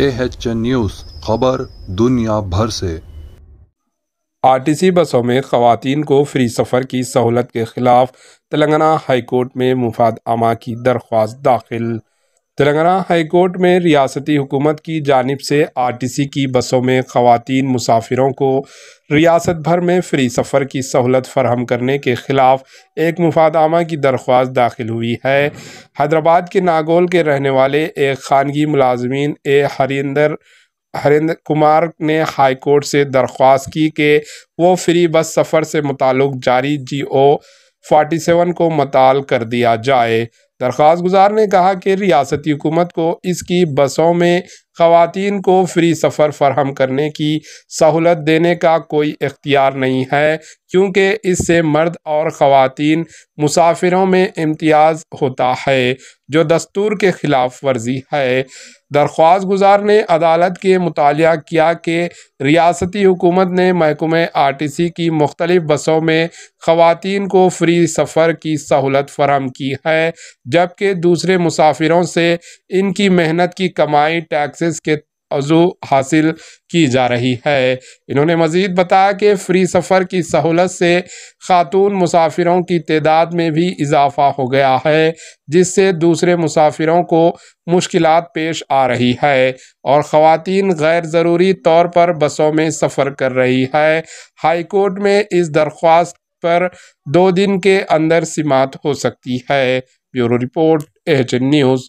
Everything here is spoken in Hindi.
ए एच न्यूज़ खबर दुनिया भर से आरटीसी बसों में खातन को फ्री सफ़र की सहूलत के खिलाफ तेलंगाना हाईकोर्ट में मुफाद आमा की दरख्वास्त दाखिल तेलंगाना हाईकोर्ट में रियासती हुकूमत की जानब से आरटीसी की बसों में खातन मुसाफिरों को रियासत भर में फ्री सफ़र की सहूलत फरहम करने के ख़िलाफ़ एक मुफादामा की दरख्वास्त दाखिल हुई है हैदराबाद के नागोल के रहने वाले एक खानगी मुलाजमीन ए हरिंदर हरेंद्र कुमार ने हाईकोर्ट से दरख्वास्त की कि वो फ्री बस सफ़र से मुतल जारी जी ओ फोर्टी सेवन को मताल कर दिया जाए दरख्वास्त गुजार ने कहा कि रियासती हुकूमत को इसकी बसों में ख़वान को फ्री सफ़र फरहम करने की सहूलत देने का कोई इख्तियार नहीं है क्योंकि इससे मर्द और ख़वान मुसाफिरों में इम्तियाज़ होता है जो दस्तूर के खिलाफ वर्जी है दरख्वास्त गुजार ने अदालत के मुताल किया कि रियासती हुकूमत ने महकमे आर टी सी की मुख्तलिफ बसों में ख़वान को फ्री सफ़र की सहूलत फराम की है जबकि दूसरे मुसाफिरों से इनकी मेहनत की कमाई टैक्सेस के जो हासिल की जा रही है इन्होंने मज़ीद बताया कि फ़्री सफ़र की सहूलत से ख़ातून मुसाफिरों की तदाद में भी इजाफ़ा हो गया है जिससे दूसरे मुसाफिरों को मुश्किल पेश आ रही है और ख़वान गैर ज़रूरी तौर पर बसों में सफ़र कर रही है हाईकोर्ट में इस दरख्वास्त पर दो दिन के अंदर सिमात हो सकती है ब्यूरो रिपोर्ट एच न्यूज़